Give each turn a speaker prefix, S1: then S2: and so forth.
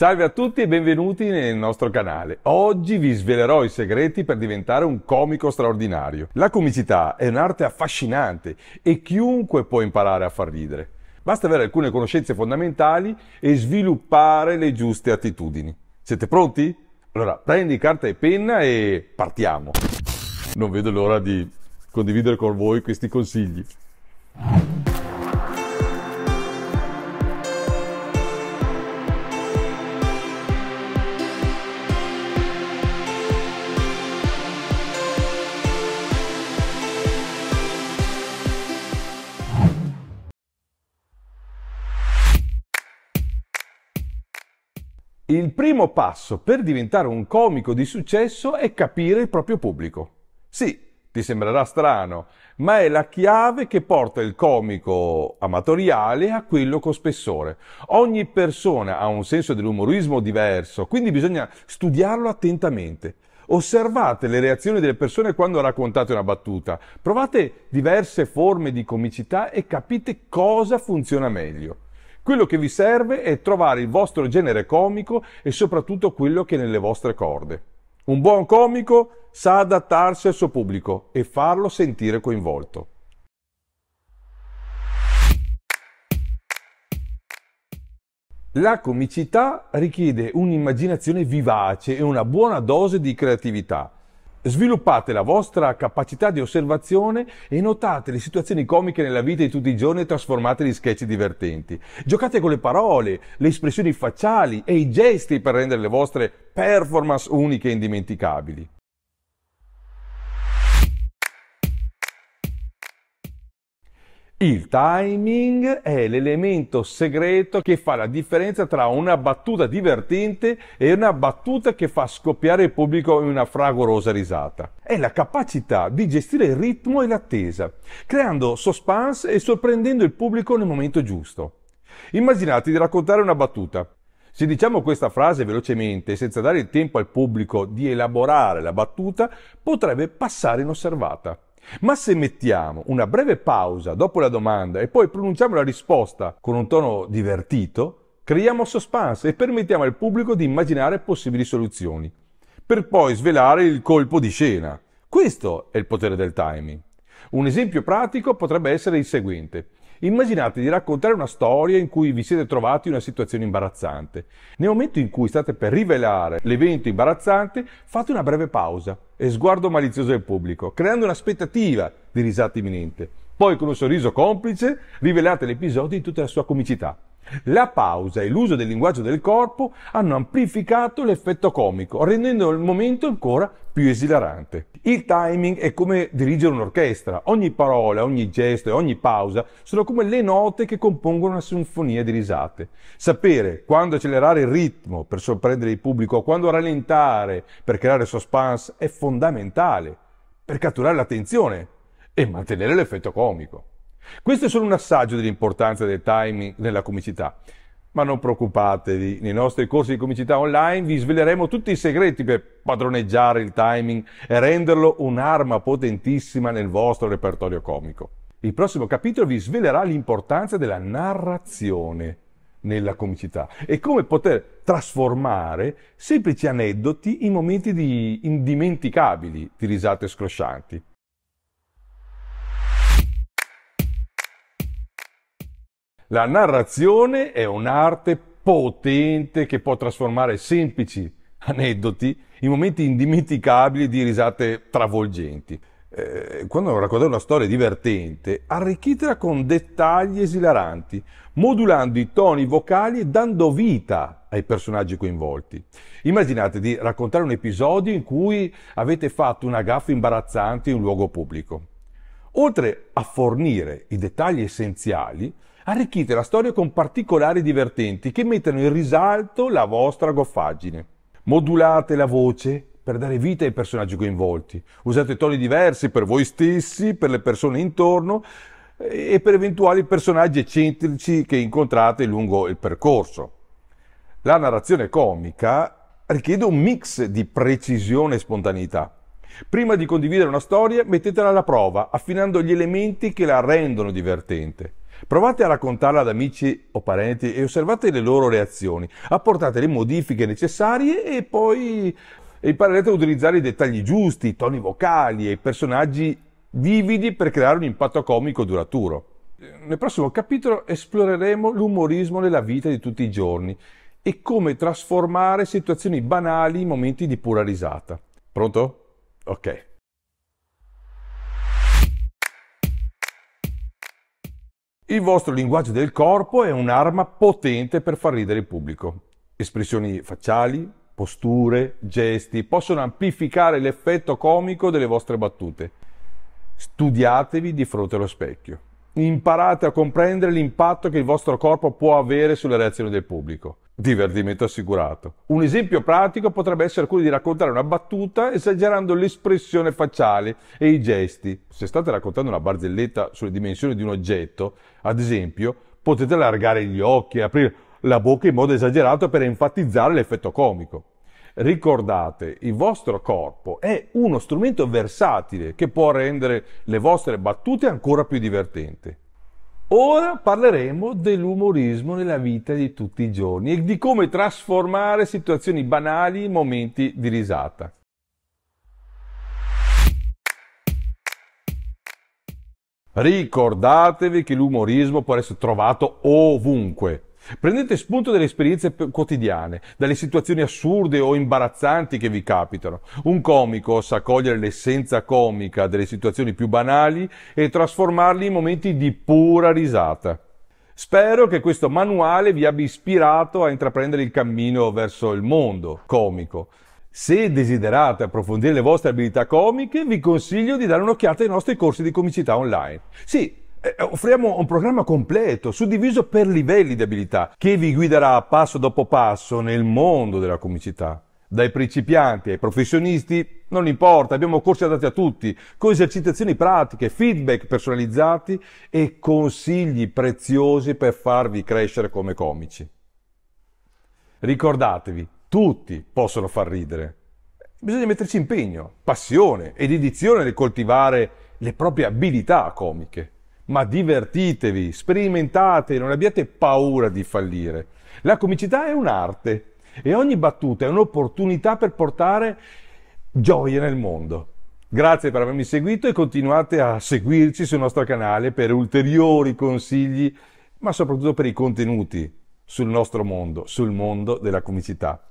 S1: Salve a tutti e benvenuti nel nostro canale. Oggi vi svelerò i segreti per diventare un comico straordinario. La comicità è un'arte affascinante e chiunque può imparare a far ridere. Basta avere alcune conoscenze fondamentali e sviluppare le giuste attitudini. Siete pronti? Allora, prendi carta e penna e partiamo. Non vedo l'ora di condividere con voi questi consigli. Il primo passo per diventare un comico di successo è capire il proprio pubblico. Sì, ti sembrerà strano, ma è la chiave che porta il comico amatoriale a quello con spessore. Ogni persona ha un senso dell'umorismo diverso, quindi bisogna studiarlo attentamente. Osservate le reazioni delle persone quando raccontate una battuta, provate diverse forme di comicità e capite cosa funziona meglio. Quello che vi serve è trovare il vostro genere comico e soprattutto quello che è nelle vostre corde. Un buon comico sa adattarsi al suo pubblico e farlo sentire coinvolto. La comicità richiede un'immaginazione vivace e una buona dose di creatività. Sviluppate la vostra capacità di osservazione e notate le situazioni comiche nella vita di tutti i giorni e trasformate in sketch divertenti. Giocate con le parole, le espressioni facciali e i gesti per rendere le vostre performance uniche e indimenticabili. Il timing è l'elemento segreto che fa la differenza tra una battuta divertente e una battuta che fa scoppiare il pubblico in una fragorosa risata. È la capacità di gestire il ritmo e l'attesa, creando suspense e sorprendendo il pubblico nel momento giusto. Immaginate di raccontare una battuta. Se diciamo questa frase velocemente, senza dare il tempo al pubblico di elaborare la battuta, potrebbe passare inosservata. Ma se mettiamo una breve pausa dopo la domanda e poi pronunciamo la risposta con un tono divertito, creiamo suspense e permettiamo al pubblico di immaginare possibili soluzioni, per poi svelare il colpo di scena. Questo è il potere del timing. Un esempio pratico potrebbe essere il seguente. Immaginate di raccontare una storia in cui vi siete trovati in una situazione imbarazzante. Nel momento in cui state per rivelare l'evento imbarazzante, fate una breve pausa e sguardo malizioso del pubblico, creando un'aspettativa di risata imminente. Poi con un sorriso complice rivelate l'episodio in tutta la sua comicità. La pausa e l'uso del linguaggio del corpo hanno amplificato l'effetto comico, rendendo il momento ancora più esilarante. Il timing è come dirigere un'orchestra. Ogni parola, ogni gesto e ogni pausa sono come le note che compongono una sinfonia di risate. Sapere quando accelerare il ritmo per sorprendere il pubblico, quando rallentare per creare suspense è fondamentale per catturare l'attenzione e mantenere l'effetto comico. Questo è solo un assaggio dell'importanza del timing nella comicità. Ma non preoccupatevi, nei nostri corsi di comicità online vi sveleremo tutti i segreti per padroneggiare il timing e renderlo un'arma potentissima nel vostro repertorio comico. Il prossimo capitolo vi svelerà l'importanza della narrazione nella comicità e come poter trasformare semplici aneddoti in momenti di indimenticabili di risate scroscianti. La narrazione è un'arte potente che può trasformare semplici aneddoti in momenti indimenticabili di risate travolgenti. Eh, quando raccontate una storia divertente, arricchitela con dettagli esilaranti, modulando i toni vocali e dando vita ai personaggi coinvolti. Immaginate di raccontare un episodio in cui avete fatto una gaffa imbarazzante in un luogo pubblico. Oltre a fornire i dettagli essenziali, arricchite la storia con particolari divertenti che mettano in risalto la vostra goffaggine. Modulate la voce per dare vita ai personaggi coinvolti, usate toni diversi per voi stessi, per le persone intorno eh, e per eventuali personaggi eccentrici che incontrate lungo il percorso. La narrazione comica richiede un mix di precisione e spontaneità. Prima di condividere una storia, mettetela alla prova, affinando gli elementi che la rendono divertente. Provate a raccontarla ad amici o parenti e osservate le loro reazioni, apportate le modifiche necessarie e poi imparerete a utilizzare i dettagli giusti, i toni vocali e i personaggi vividi per creare un impatto comico duraturo. Nel prossimo capitolo esploreremo l'umorismo nella vita di tutti i giorni e come trasformare situazioni banali in momenti di pura risata. Pronto? Ok. Il vostro linguaggio del corpo è un'arma potente per far ridere il pubblico. Espressioni facciali, posture, gesti possono amplificare l'effetto comico delle vostre battute. Studiatevi di fronte allo specchio. Imparate a comprendere l'impatto che il vostro corpo può avere sulle reazioni del pubblico divertimento assicurato. Un esempio pratico potrebbe essere quello di raccontare una battuta esagerando l'espressione facciale e i gesti. Se state raccontando una barzelletta sulle dimensioni di un oggetto, ad esempio, potete allargare gli occhi e aprire la bocca in modo esagerato per enfatizzare l'effetto comico. Ricordate, il vostro corpo è uno strumento versatile che può rendere le vostre battute ancora più divertenti. Ora parleremo dell'umorismo nella vita di tutti i giorni e di come trasformare situazioni banali in momenti di risata. Ricordatevi che l'umorismo può essere trovato ovunque, Prendete spunto dalle esperienze quotidiane, dalle situazioni assurde o imbarazzanti che vi capitano. Un comico sa cogliere l'essenza comica delle situazioni più banali e trasformarli in momenti di pura risata. Spero che questo manuale vi abbia ispirato a intraprendere il cammino verso il mondo comico. Se desiderate approfondire le vostre abilità comiche, vi consiglio di dare un'occhiata ai nostri corsi di comicità online. Sì, eh, offriamo un programma completo, suddiviso per livelli di abilità, che vi guiderà passo dopo passo nel mondo della comicità. Dai principianti ai professionisti, non importa, abbiamo corsi adatti a tutti, con esercitazioni pratiche, feedback personalizzati e consigli preziosi per farvi crescere come comici. Ricordatevi, tutti possono far ridere. Bisogna metterci impegno, passione e dedizione nel coltivare le proprie abilità comiche ma divertitevi, sperimentate, non abbiate paura di fallire. La comicità è un'arte e ogni battuta è un'opportunità per portare gioia nel mondo. Grazie per avermi seguito e continuate a seguirci sul nostro canale per ulteriori consigli, ma soprattutto per i contenuti sul nostro mondo, sul mondo della comicità.